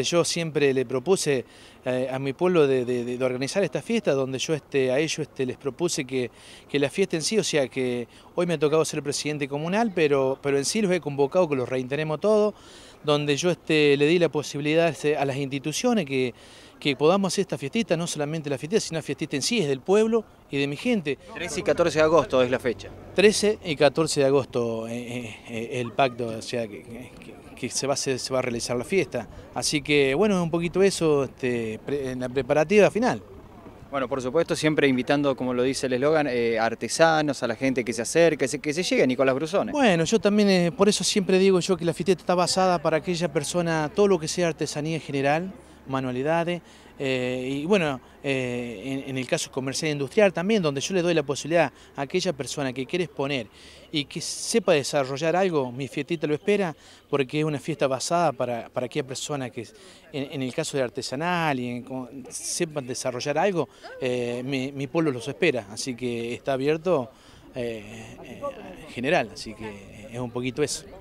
Este, yo siempre le propuse eh, a mi pueblo de, organizar esta fiesta, donde yo este, a ellos este, les propuse que, la fiesta en sí, o sea que hoy me ha tocado ser presidente comunal, pero, pero en sí los he convocado que los reintenemos todo, donde yo este, le di la posibilidad este, a las instituciones que que podamos hacer esta fiestita, no solamente la fiestita, sino la fiestita en sí, es del pueblo y de mi gente. 13 y 14 de agosto es la fecha. 13 y 14 de agosto eh, eh, eh, el pacto, o sea, que, se, va a se va a realizar la fiesta. Así que, bueno, es un poquito eso este, en la preparativa final. Bueno, por supuesto, siempre invitando, como lo dice el eslogan, artesanos, a la gente que se acerca, que se llegue Nicolás Brusones. Bueno, yo también, por eso siempre digo yo que la fiesta está basada para aquella persona, todo lo que sea artesanía en general, manualidades. Eh, y bueno, eh, en, el caso comercial e industrial también, donde yo le doy la posibilidad a aquella persona que quiere exponer y que sepa desarrollar algo, mi fiestita lo espera, porque es una fiesta basada para, aquella persona que, en, el caso de artesanal y sepan desarrollar algo, eh, mi, mi, pueblo los espera, así que está abierto general, así que es un poquito eso.